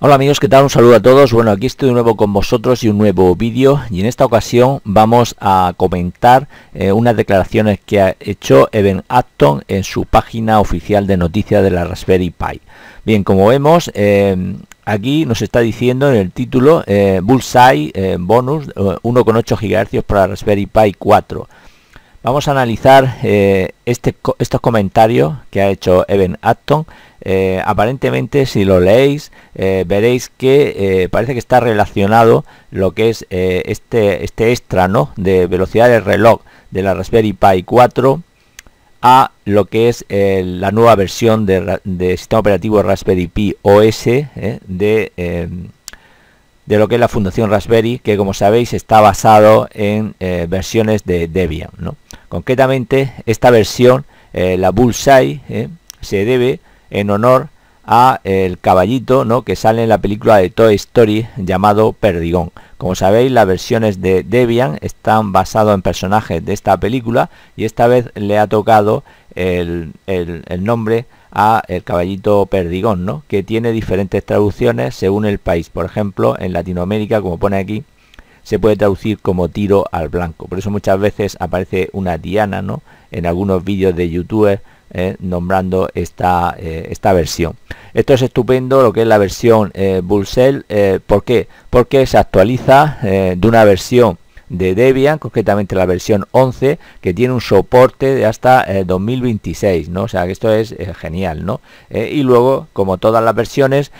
Hola amigos, ¿qué tal? Un saludo a todos. Bueno, aquí estoy de nuevo con vosotros y un nuevo vídeo y en esta ocasión vamos a comentar eh, unas declaraciones que ha hecho Evan Acton en su página oficial de noticias de la Raspberry Pi. Bien, como vemos, eh, aquí nos está diciendo en el título eh, Bullseye Bonus 1,8 GHz para Raspberry Pi 4. Vamos a analizar eh, este estos comentarios que ha hecho Evan Acton. Eh, aparentemente, si lo leéis, eh, veréis que parece que está relacionado lo que es este, este extra ¿no? de velocidad del reloj de la Raspberry Pi 4 a lo que es la nueva versión de sistema operativo Raspberry Pi OS de de lo que es la Fundación Raspberry, que como sabéis está basado en versiones de Debian. ¿no? Concretamente, esta versión, eh, la Bullseye, eh, se debe en honor a eh, el caballito ¿no? que sale en la película de Toy Story llamado Perdigón. Como sabéis, las versiones de Debian están basadas en personajes de esta película y esta vez le ha tocado el, nombre a el caballito perdigón, que tiene diferentes traducciones según el país. Por ejemplo, en Latinoamérica, como pone aquí, se puede traducir como tiro al blanco. Por eso muchas veces aparece una diana ¿no? en algunos vídeos de youtube eh, nombrando esta, eh, esta versión. Esto es estupendo, lo que es la versión eh, Bullsell. Eh, ¿Por qué? Porque se actualiza de una versión de Debian, concretamente la versión 11, que tiene un soporte de hasta 2026, eh, ¿no? O sea, que esto es eh, genial, ¿no? Eh, y luego, como todas las versiones,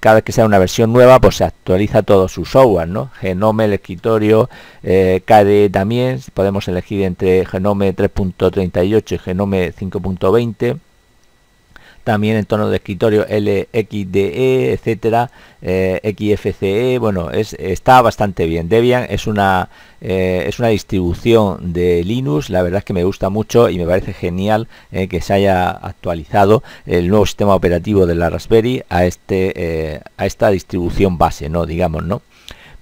cada vez que sea una versión nueva, pues se actualiza todo su software, ¿no? Genome, el escritorio, KDE también, podemos elegir entre Genome 3.38 y Genome 5.20 también en tono de escritorio LXDE, etcétera, eh, XFCE, bueno, es, está bastante bien. Debian es una, eh, es una distribución de Linux, la verdad es que me gusta mucho y me parece genial eh, que se haya actualizado el nuevo sistema operativo de la Raspberry a, este, a esta distribución base, ¿no? Digamos, ¿no?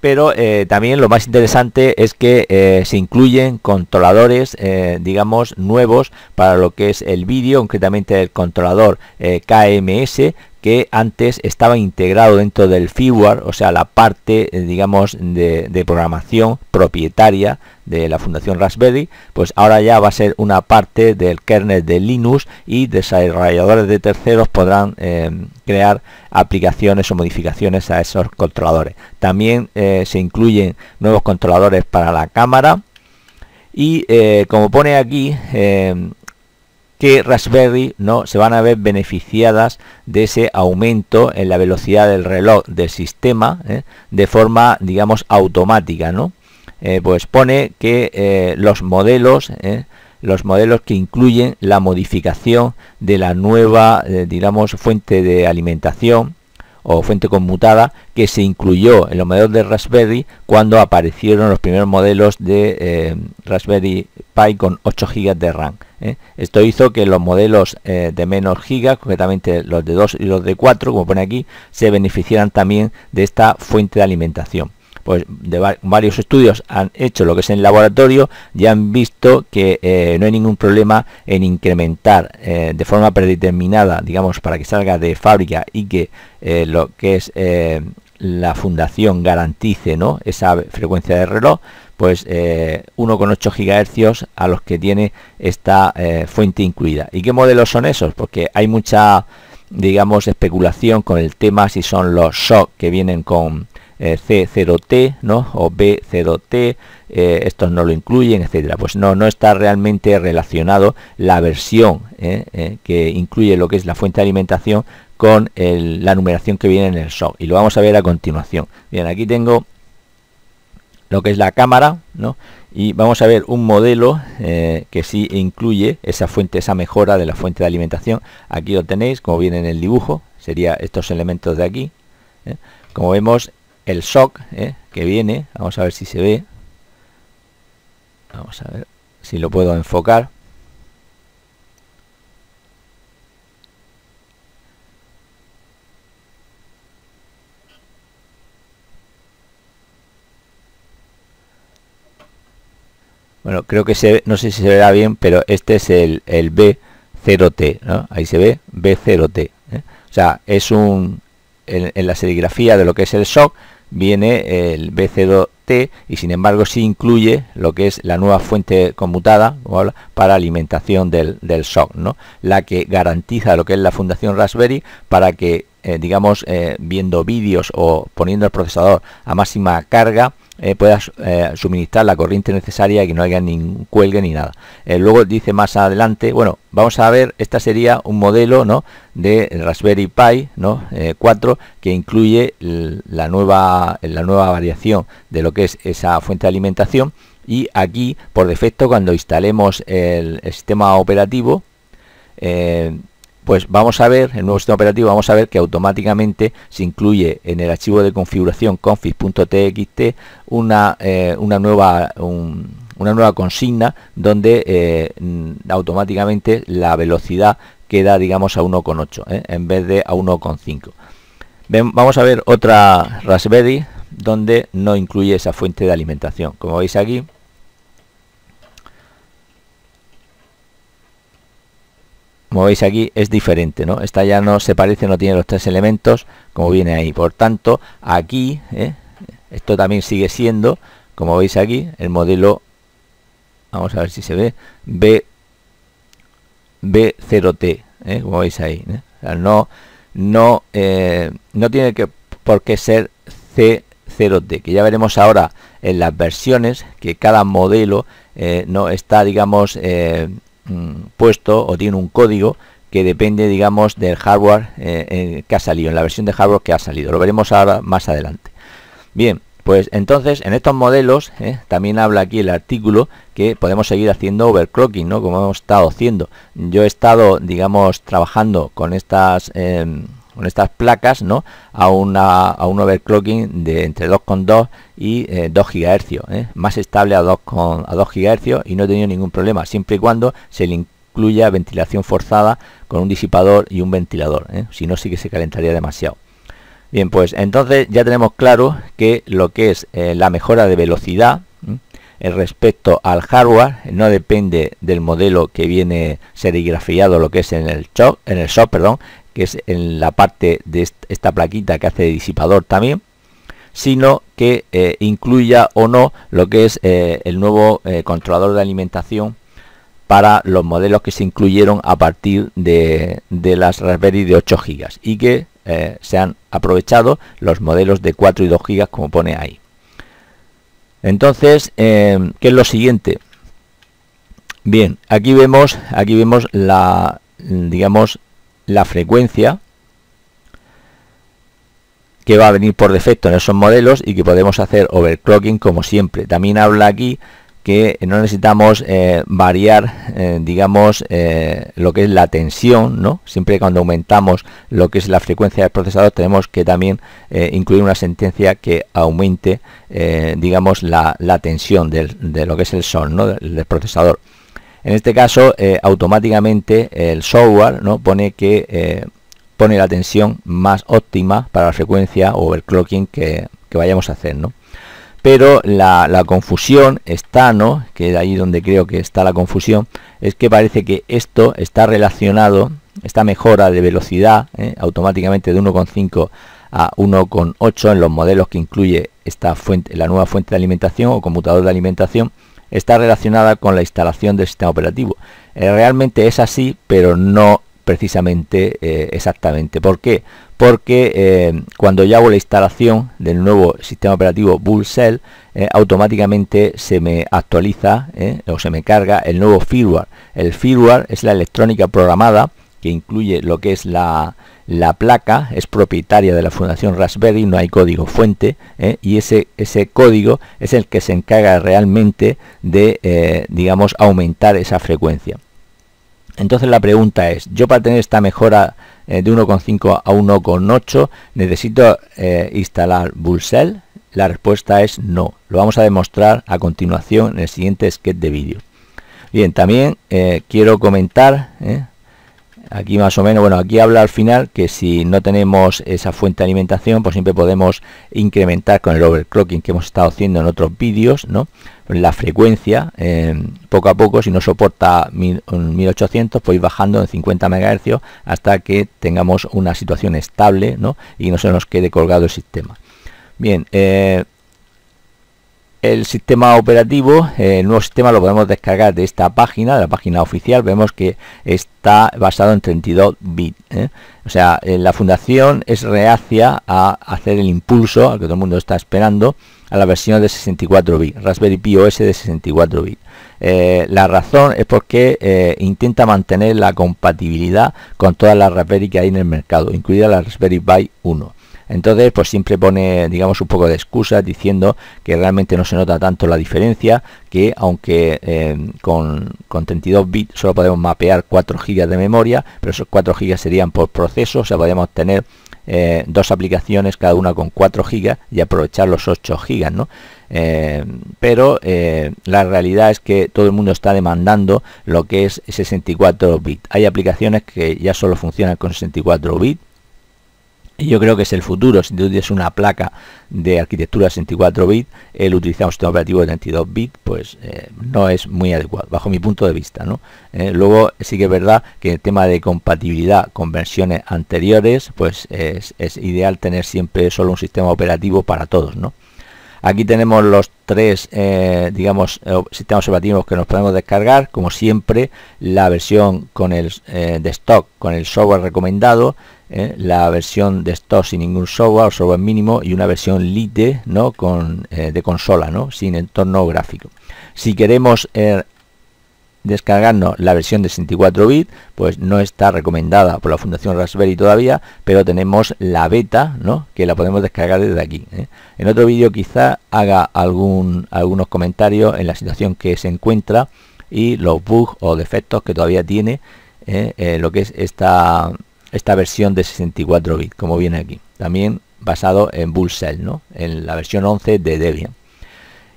pero eh, también lo más interesante es que eh, se incluyen controladores, eh, digamos, nuevos para lo que es el vídeo, concretamente el controlador KMS, que antes estaba integrado dentro del firmware, o sea, la parte, eh, digamos, de, programación propietaria de la Fundación Raspberry, pues ahora ya va a ser una parte del kernel de Linux y desarrolladores de terceros podrán eh, crear aplicaciones o modificaciones a esos controladores. También eh, se incluyen nuevos controladores para la cámara y como pone aquí, que Raspberry no se van a ver beneficiadas de ese aumento en la velocidad del reloj del sistema ¿eh? de forma, digamos, automática, ¿no? Eh, pues pone que eh, los modelos los modelos que incluyen la modificación de la nueva digamos fuente de alimentación o fuente conmutada que se incluyó en los modelos de Raspberry cuando aparecieron los primeros modelos de eh, Raspberry Pi con 8 GB de RAM. ¿eh? Esto hizo que los modelos eh, de menos gigas, concretamente los de 2 y los de 4, como pone aquí, se beneficiaran también de esta fuente de alimentación pues de varios estudios han hecho lo que es en laboratorio y han visto que eh, no hay ningún problema en incrementar eh, de forma predeterminada, digamos, para que salga de fábrica y que eh, lo que es la fundación garantice esa frecuencia de reloj, pues 1,8 GHz a los que tiene esta fuente incluida. ¿Y qué modelos son esos? Porque hay mucha, digamos, especulación con el tema si son los shock que vienen con eh, C0T, ¿no? O B0T, eh, estos no lo incluyen, etcétera. Pues no, no está realmente relacionado la versión eh, que incluye lo que es la fuente de alimentación con la numeración que viene en el SOC. Y lo vamos a ver a continuación. Bien, aquí tengo lo que es la cámara, ¿no? Y vamos a ver un modelo que sí incluye esa fuente, esa mejora de la fuente de alimentación. Aquí lo tenéis, como viene en el dibujo, sería estos elementos de aquí. Como vemos, el shock eh, que viene. Vamos a ver si se ve. Vamos a ver si lo puedo enfocar. Bueno, creo que se no sé si se verá bien, pero este es el, B0T, ¿no? Ahí se ve B0T. t ¿eh? O sea, es un, en, la serigrafía de lo que es el SOC viene el BC2T y sin embargo sí incluye lo que es la nueva fuente conmutada para alimentación del, del SOC, la que garantiza lo que es la Fundación Raspberry para que, eh, digamos, eh, viendo vídeos o poniendo el procesador a máxima carga, eh, pueda eh, suministrar la corriente necesaria y que no haya ningún cuelgue ni nada. Eh, luego dice más adelante, bueno, vamos a ver, esta sería un modelo ¿no? de Raspberry Pi ¿no? 4 eh, que incluye la nueva, la nueva variación de lo que es esa fuente de alimentación y aquí por defecto cuando instalemos el sistema operativo pues vamos a ver, el nuevo sistema operativo, vamos a ver que automáticamente se incluye en el archivo de configuración config.txt una, eh, una, nueva, una nueva consigna donde eh, automáticamente la velocidad queda, digamos, a 1,8 ¿eh? en vez de a 1,5. Vamos a ver otra Raspberry donde no incluye esa fuente de alimentación. Como veis aquí, como veis aquí, es diferente, ¿no? Esta ya no se parece, no tiene los tres elementos, como viene ahí. Por tanto, aquí, ¿eh? esto también sigue siendo, como veis aquí, el modelo, vamos a ver si se ve, B, B0T, t ¿eh? como veis ahí. ¿eh? no, no, no tiene que, por qué ser C0T, que ya veremos ahora en las versiones que cada modelo no está, digamos, Mm, puesto o tiene un código que depende, digamos, del hardware eh, eh, que ha salido, en la versión de hardware que ha salido. Lo veremos ahora más adelante. Bien, pues entonces en estos modelos eh, también habla aquí el artículo que podemos seguir haciendo overclocking, ¿no? Como hemos estado haciendo. Yo he estado, digamos, trabajando con estas... Em, con estas placas ¿no? a, a un overclocking de entre 2,2 y 2 eh, GHz, ¿eh? más estable a 2, con, a 2 GHz y no he tenido ningún problema, siempre y cuando se le incluya ventilación forzada con un disipador y un ventilador, ¿eh? si no sí que se calentaría demasiado. Bien, pues entonces ya tenemos claro que lo que es la mejora de velocidad respecto al hardware no depende del modelo que viene serigrafiado lo que es en el shop en el shop perdón que es en la parte de esta plaquita que hace disipador también, sino que eh, incluya o no lo que es eh, el nuevo eh, controlador de alimentación para los modelos que se incluyeron a partir de, las Raspberry de 8 GB y que se han aprovechado los modelos de 4 y 2 GB como pone ahí. Entonces, ¿qué es lo siguiente? Bien, aquí vemos, aquí vemos la, digamos, la frecuencia que va a venir por defecto en esos modelos y que podemos hacer overclocking como siempre. También habla aquí que no necesitamos eh, variar, eh, digamos, eh, lo que es la tensión, ¿no? Siempre cuando aumentamos lo que es la frecuencia del procesador tenemos que también incluir una sentencia que aumente, digamos, la, la tensión de lo que es el son, ¿no? del procesador. En este caso, eh, automáticamente el software ¿no? pone que eh, pone la tensión más óptima para la frecuencia o el que, que vayamos a hacer, Pero la, confusión está, ¿no? Que es ahí donde creo que está la confusión, es que parece que esto está relacionado, esta mejora de velocidad, ¿eh? automáticamente de 1,5 a 1,8 en los modelos que incluye esta la nueva fuente de alimentación o computador de alimentación, está relacionada con la instalación del sistema operativo. Eh, realmente es así, pero no precisamente eh, exactamente. ¿Por qué? Porque eh, cuando yo hago la instalación del nuevo sistema operativo bull eh, automáticamente se me actualiza o se me carga el nuevo firmware. El firmware es la electrónica programada que incluye lo que es la, la placa es propietaria de la Fundación Raspberry, no hay código fuente, ¿eh? y ese, ese código es el que se encarga realmente de, eh, digamos, aumentar esa frecuencia. Entonces la pregunta es, yo para tener esta mejora eh, de 1,5 a 1,8 necesito instalar bullsell La respuesta es no. Lo vamos a demostrar a continuación en el siguiente sketch de vídeo. Bien, también quiero comentar Aquí más o menos, bueno, aquí habla al final que si no tenemos esa fuente de alimentación, pues siempre podemos incrementar con el overclocking que hemos estado haciendo en otros vídeos, ¿no? La frecuencia, eh, poco a poco, si no soporta 1800, pues bajando en 50 MHz hasta que tengamos una situación estable, ¿no? Y no se nos quede colgado el sistema. Bien, eh, el sistema operativo, eh, el nuevo sistema lo podemos descargar de esta página, de la página oficial, vemos que está basado en 32 bits. ¿eh? O sea, eh, la fundación es reacia a hacer el impulso al que todo el mundo está esperando a la versión de 64 bits, Raspberry Pi OS de 64 bits. la razón es porque intenta mantener la compatibilidad con todas las Raspberry que hay en el mercado, incluida la Raspberry Pi 1. Entonces, pues siempre pone, digamos, un poco de excusas diciendo que realmente no se nota tanto la diferencia, que aunque eh, con, 32 bits solo podemos mapear 4 gigas de memoria, pero esos 4 gigas serían por proceso, o sea, podríamos tener eh, dos aplicaciones, cada una con 4 gigas y aprovechar los 8 gigas, ¿no? Eh, pero la realidad es que todo el mundo está demandando lo que es 64 bits. Hay aplicaciones que ya solo funcionan con 64 bits yo creo que es el futuro. Si tú tienes una placa de arquitectura 64 bit el utilizar un sistema operativo de 32 bit pues eh, no es muy adecuado, bajo mi punto de vista. ¿no? Eh, luego sí que es verdad que el tema de compatibilidad con versiones anteriores, pues es, es ideal tener siempre solo un sistema operativo para todos. ¿no? Aquí tenemos los tres, eh, digamos, eh, sistemas operativos que nos podemos descargar. Como siempre, la versión con el, eh, de stock con el software recomendado, la versión de stock sin ningún software o software mínimo y una versión Lite ¿no? de consola, ¿no? sin entorno gráfico. Si queremos descargarnos la versión de 64 bits, pues no está recomendada por la Fundación Raspberry todavía, pero tenemos la beta, ¿no? Que la podemos descargar desde aquí. ¿eh? En otro vídeo quizá haga algún, algunos comentarios en la situación que se encuentra y los bugs o defectos que todavía tiene ¿eh? Eh, lo que es esta, esta versión de 64 bits, como viene aquí. También basado en Bullshell, ¿no? En la versión 11 de Debian.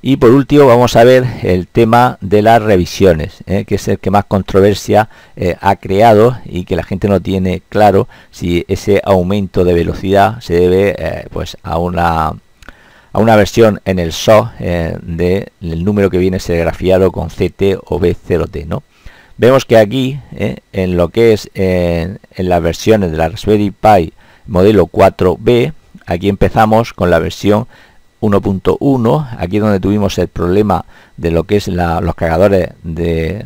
Y por último vamos a ver el tema de las revisiones, ¿eh? que es el que más controversia eh, ha creado y que la gente no tiene claro si ese aumento de velocidad se debe eh, pues a una a una versión en el SO del número que viene ser grafiado con CT o B0T. ¿no? Vemos que aquí, en lo que es en las versiones de la Raspberry Pi modelo 4B, aquí empezamos con la versión 1.1, aquí es donde tuvimos el problema de lo que es los cargadores de,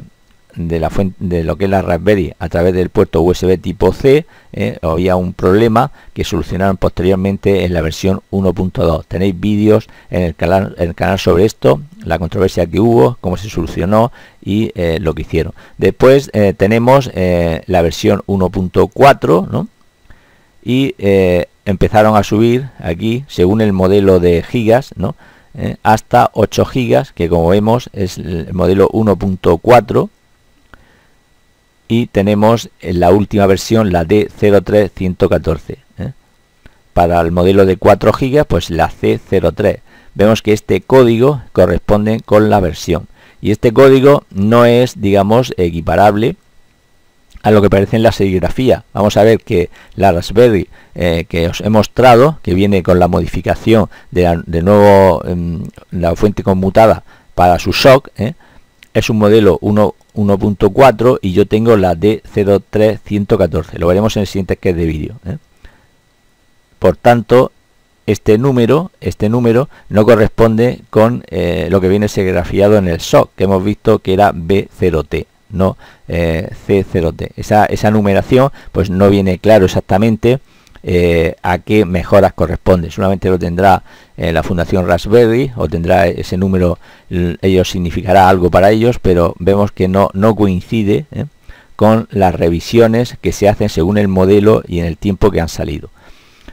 la fuente, de lo que es la Raspberry a través del puerto USB tipo C, eh, había un problema que solucionaron posteriormente en la versión 1.2. Tenéis vídeos en el, canal, en el canal sobre esto, la controversia que hubo, cómo se solucionó y eh, lo que hicieron. Después eh, tenemos la versión 1.4, ¿no? Y empezaron a subir aquí según el modelo de gigas, eh, hasta 8 gigas, que como vemos es el modelo 1.4 y tenemos la última versión, la D03114. ¿eh? Para el modelo de 4 gigas, pues la C03. Vemos que este código corresponde con la versión. Y este código no es, digamos, equiparable a lo que parece en la serigrafía. Vamos a ver que la Raspberry eh, que os he mostrado, que viene con la modificación de, nuevo em, la fuente conmutada para su shock, ¿eh? es un modelo 1.4 y yo tengo la D03114. Lo veremos en el siguiente que es de vídeo. ¿eh? Por tanto, este número, este número no corresponde con lo que viene serigrafiado en el shock, que hemos visto que era B0T no eh, C0T. Esa, numeración pues no viene claro exactamente eh, a qué mejoras corresponde. Solamente lo tendrá eh, la Fundación Raspberry o tendrá ese número, ellos significará algo para ellos, pero vemos que no, no coincide con las revisiones que se hacen según el modelo y en el tiempo que han salido.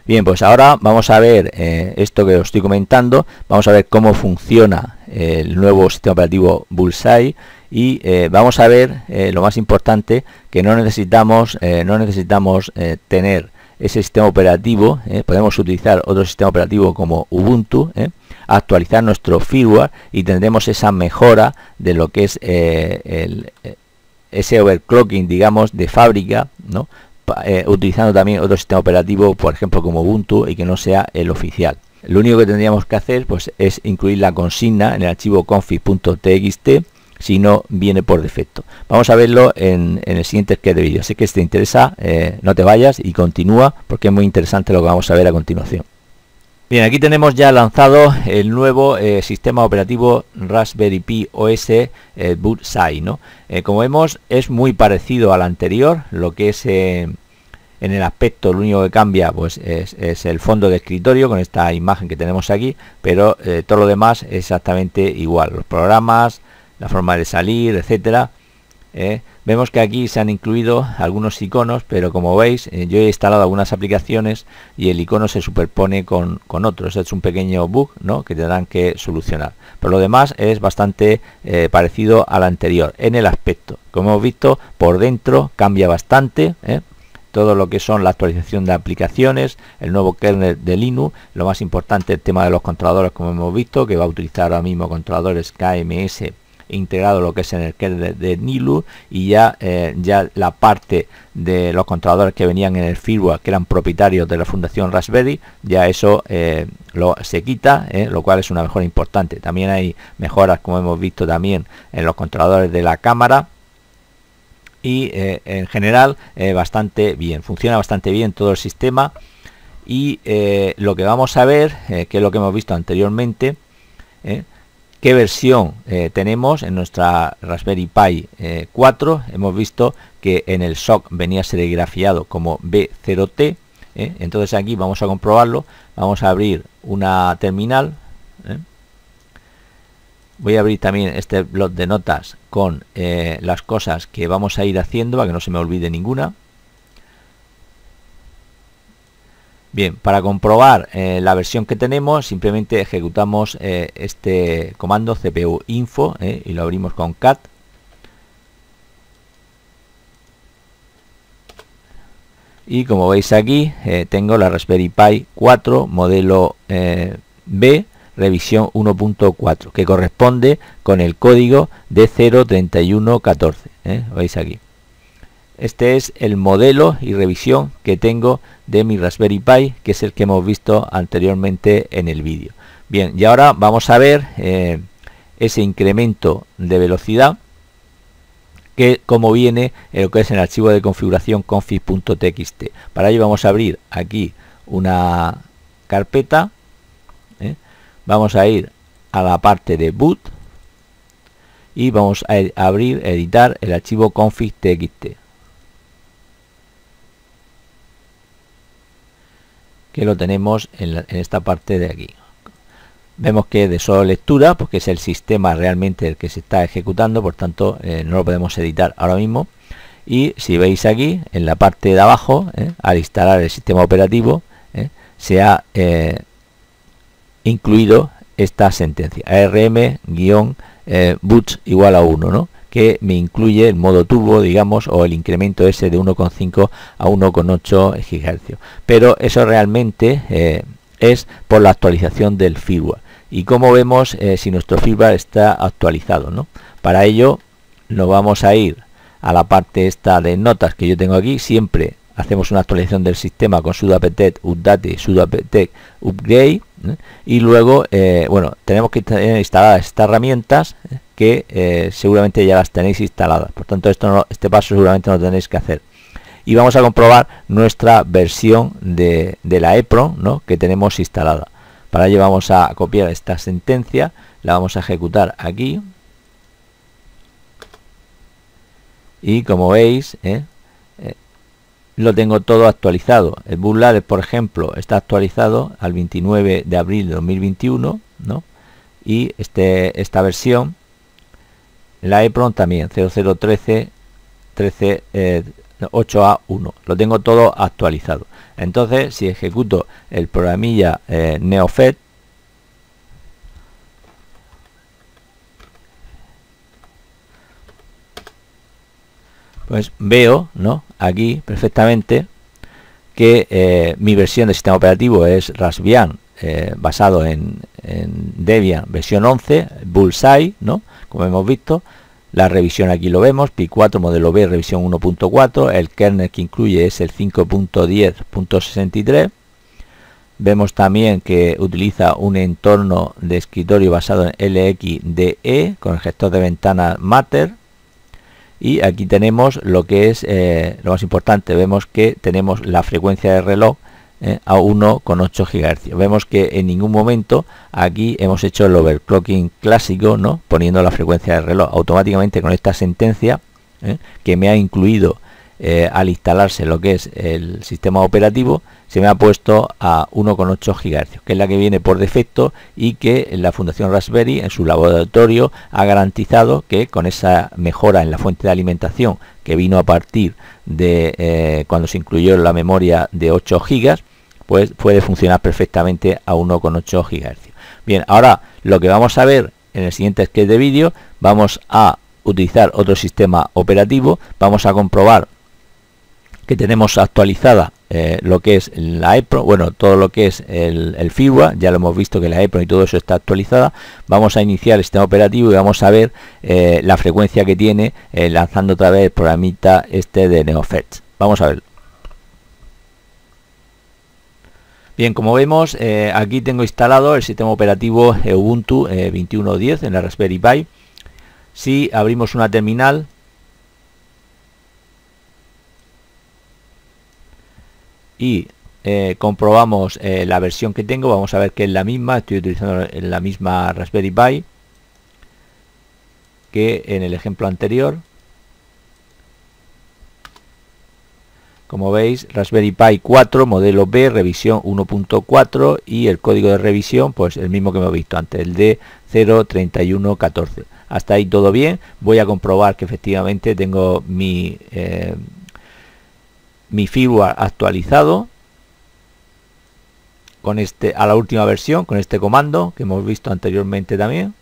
Bien, pues ahora vamos a ver esto que os estoy comentando, vamos a ver cómo funciona el nuevo sistema operativo Bullseye y eh, vamos a ver eh, lo más importante que no necesitamos eh, no necesitamos tener ese sistema operativo podemos utilizar otro sistema operativo como Ubuntu actualizar nuestro firmware y tendremos esa mejora de lo que es ese overclocking digamos de fábrica utilizando también otro sistema operativo por ejemplo como Ubuntu y que no sea el oficial lo único que tendríamos que hacer pues es incluir la consigna en el archivo config.txt si no viene por defecto. Vamos a verlo en, el siguiente que de vídeo. sé que si te interesa, eh, no te vayas y continúa porque es muy interesante lo que vamos a ver a continuación. Bien, aquí tenemos ya lanzado el nuevo eh, sistema operativo Raspberry Pi OS eh, Boot ¿no? como vemos, es muy parecido al anterior, lo que es en el aspecto, lo único que cambia pues es, es, el fondo de escritorio con esta imagen que tenemos aquí, pero todo lo demás es exactamente igual. Los programas, la forma de salir, etcétera. ¿eh? vemos que aquí se han incluido algunos iconos, pero como veis, eh, yo he instalado algunas aplicaciones y el icono se superpone con, con otros. Es un pequeño bug ¿no? que tendrán que solucionar. Pero lo demás es bastante eh, parecido al anterior en el aspecto. Como hemos visto, por dentro cambia bastante. Todo lo que son la actualización de aplicaciones, el nuevo kernel de Linux, lo más importante el tema de los controladores como hemos visto, que va a utilizar ahora mismo controladores KMS integrado lo que es en el kernel de, Nilu y ya, eh, ya la parte de los controladores que venían en el firmware que eran propietarios de la fundación Raspberry, ya eso eh, lo, se quita, eh, lo cual es una mejora importante. También hay mejoras, como hemos visto también, en los controladores de la cámara y en general bastante bien, funciona bastante bien todo el sistema y lo que vamos a ver, que es lo que hemos visto anteriormente, qué versión eh, tenemos en nuestra Raspberry Pi 4. Eh, Hemos visto que en el SOC venía serigrafiado como B0T. t ¿eh? Entonces aquí vamos a comprobarlo. Vamos a abrir una terminal. Voy a abrir también este blog de notas con las cosas que vamos a ir haciendo, para que no se me olvide ninguna. Bien, para comprobar eh, la versión que tenemos, simplemente ejecutamos eh, este comando cpu info eh, y lo abrimos con cat. Y como veis aquí, tengo la Raspberry Pi 4 modelo B revisión 1.4 que corresponde con el código D03114. Veis aquí. Este es el modelo y revisión que tengo de mi Raspberry Pi, que es el que hemos visto anteriormente en el vídeo. Bien, y ahora vamos a ver eh, ese incremento de velocidad que como viene en lo que es el archivo de configuración config.txt. Para ello vamos a abrir aquí una carpeta, ¿eh? vamos a ir a la parte de boot y vamos a abrir, editar el archivo config.txt que lo tenemos en, esta parte de aquí vemos que de solo lectura porque es el sistema realmente el que se está ejecutando por tanto eh, no lo podemos editar ahora mismo y si veis aquí en la parte de abajo eh, al instalar el sistema operativo eh, se ha incluido esta sentencia rm-boots igual a 1 ¿no? que me incluye el modo tubo, digamos, o el incremento ese de 1,5 a 1,8 GHz. Pero eso realmente eh, es por la actualización del firmware. Y como vemos, eh, si nuestro firmware está actualizado, ¿no? Para ello, nos vamos a ir a la parte esta de notas que yo tengo aquí. Siempre hacemos una actualización del sistema con sudo apt update, sudo apt upgrade. ¿eh? Y luego, bueno, tenemos que instalar estas herramientas que eh, seguramente ya las tenéis instaladas. Por tanto, esto este paso seguramente no tenéis que hacer. Y vamos a comprobar nuestra versión de, la EPro, ¿no? que tenemos instalada. Para ello vamos a copiar esta sentencia, la vamos a ejecutar aquí. Y como veis, ¿eh? Eh, lo tengo todo actualizado. El bootloader, por ejemplo, está actualizado al 29 de abril de 2021, Y este, esta versión la EPRON también, 0013 13, 8A1. Lo tengo todo actualizado. Entonces, si ejecuto el programilla eh, NeoFed, pues veo, ¿no? Aquí perfectamente que eh, mi versión del sistema operativo es Raspbian eh, basado en, Debian versión 11, Bullseye, ¿no? Como hemos visto, la revisión aquí lo vemos, PI4 modelo B revisión 1.4, el kernel que incluye es el 5.10.63. Vemos también que utiliza un entorno de escritorio basado en LXDE con el gestor de ventana Matter. Y aquí tenemos lo que es eh, lo más importante, vemos que tenemos la frecuencia de reloj eh, a 1,8 GHz. Vemos que en ningún momento aquí hemos hecho el overclocking clásico, ¿no? Poniendo la frecuencia del reloj. Automáticamente con esta sentencia ¿eh? que me ha incluido eh, al instalarse lo que es el sistema operativo se me ha puesto a 1,8 GHz, que es la que viene por defecto y que la Fundación Raspberry en su laboratorio ha garantizado que con esa mejora en la fuente de alimentación que vino a partir de eh, cuando se incluyó la memoria de 8 GB, pues puede funcionar perfectamente a 1,8 GHz. Bien, ahora lo que vamos a ver en el siguiente sketch de vídeo, vamos a utilizar otro sistema operativo, vamos a comprobar que tenemos actualizada eh, lo que es la EPRO, bueno, todo lo que es el, FIWA, ya lo hemos visto que la EPRO y todo eso está actualizada. Vamos a iniciar el sistema operativo y vamos a ver eh, la frecuencia que tiene eh, lanzando otra vez el programita este de NeoFetch. Vamos a ver. Bien, como vemos, aquí tengo instalado el sistema operativo Ubuntu 21.10 en la Raspberry Pi. Si abrimos una terminal, y eh, comprobamos eh, la versión que tengo vamos a ver que es la misma estoy utilizando la misma Raspberry Pi que en el ejemplo anterior como veis Raspberry Pi 4 modelo B revisión 1.4 y el código de revisión pues el mismo que hemos visto antes el de 03114 hasta ahí todo bien voy a comprobar que efectivamente tengo mi eh, mi firmware actualizado con este a la última versión con este comando que hemos visto anteriormente también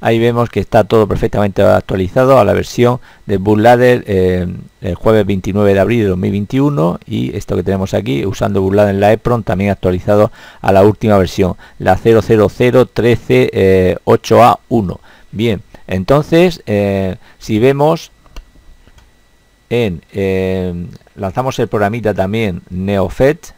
ahí vemos que está todo perfectamente actualizado a la versión de Bootladder eh, el jueves 29 de abril de 2021 y esto que tenemos aquí usando Bootladder en la EPRON también actualizado a la última versión, la 000138A1. Eh, Bien, entonces eh, si vemos en lanzamos el programita también NeoFet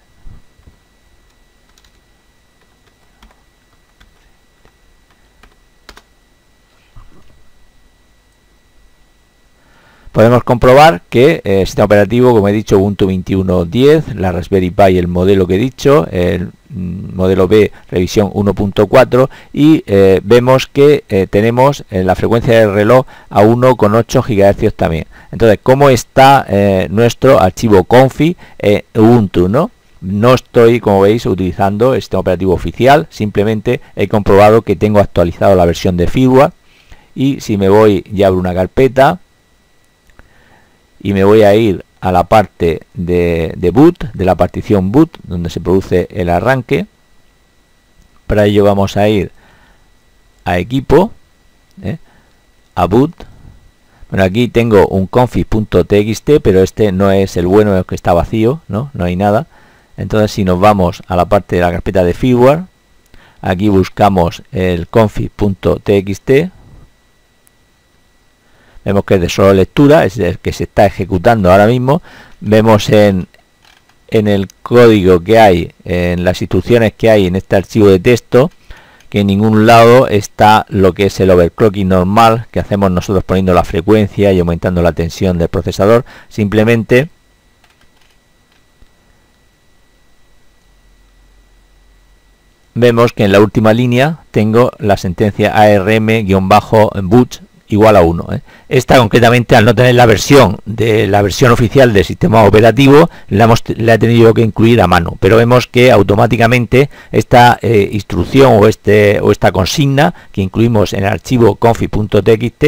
podemos comprobar que el eh, sistema operativo, como he dicho, Ubuntu 21.10, la Raspberry Pi, el modelo que he dicho, el mm, modelo B, revisión 1.4, y eh, vemos que eh, tenemos la frecuencia del reloj a 1,8 GHz también. Entonces, ¿cómo está nuestro archivo confi Ubuntu? ¿no? estoy, como veis, utilizando el sistema operativo oficial, simplemente he comprobado que tengo actualizado la versión de firmware y si me voy y abro una carpeta, y me voy a ir a la parte de, boot, de la partición boot, donde se produce el arranque. Para ello vamos a ir a equipo, ¿eh? a boot. Bueno, aquí tengo un config.txt, pero este no es el bueno, el que está vacío, ¿no? No hay nada. Entonces, si nos vamos a la parte de la carpeta de firmware, aquí buscamos el config.txt, vemos que es de solo lectura, es el que se está ejecutando ahora mismo. Vemos en, el código que hay, en las instrucciones que hay en este archivo de texto, que en ningún lado está lo que es el overclocking normal que hacemos nosotros poniendo la frecuencia y aumentando la tensión del procesador. Simplemente vemos que en la última línea tengo la sentencia ARM-boot igual a 1. ¿eh? Esta concretamente al no tener la versión de la versión oficial del sistema operativo la, hemos, la he tenido que incluir a mano, pero vemos que automáticamente esta eh, instrucción o este o esta consigna que incluimos en el archivo config.txt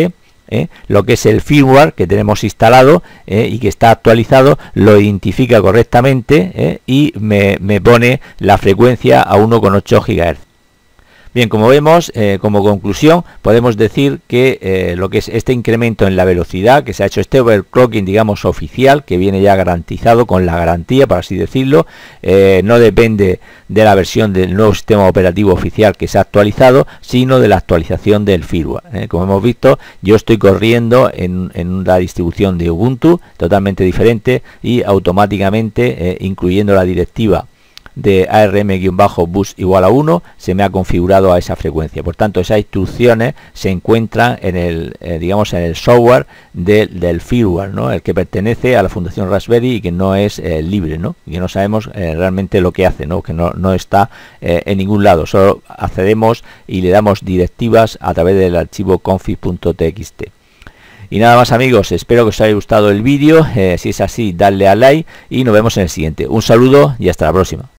¿eh? lo que es el firmware que tenemos instalado y que está actualizado lo identifica correctamente y me, me, pone la frecuencia a 1,8 GHz. Bien, como vemos, eh, como conclusión, podemos decir que eh, lo que es este incremento en la velocidad, que se ha hecho este overclocking, digamos, oficial, que viene ya garantizado con la garantía, por así decirlo, eh, no depende de la versión del nuevo sistema operativo oficial que se ha actualizado, sino de la actualización del firmware. Como hemos visto, yo estoy corriendo en, una distribución de Ubuntu, totalmente diferente, y automáticamente, incluyendo la directiva de ARM-bus igual a 1 se me ha configurado a esa frecuencia. Por tanto, esas instrucciones se encuentran en el, eh, digamos, en el software del firmware, ¿no? El que pertenece a la Fundación Raspberry y que no es eh, libre, ¿no? Y que no sabemos eh, realmente lo que hace, ¿no? Que no, no está en ningún lado. Solo accedemos y le damos directivas a través del archivo config.txt. Y nada más amigos, espero que os haya gustado el vídeo, si es así, darle a like y nos vemos en el siguiente. Un saludo y hasta la próxima.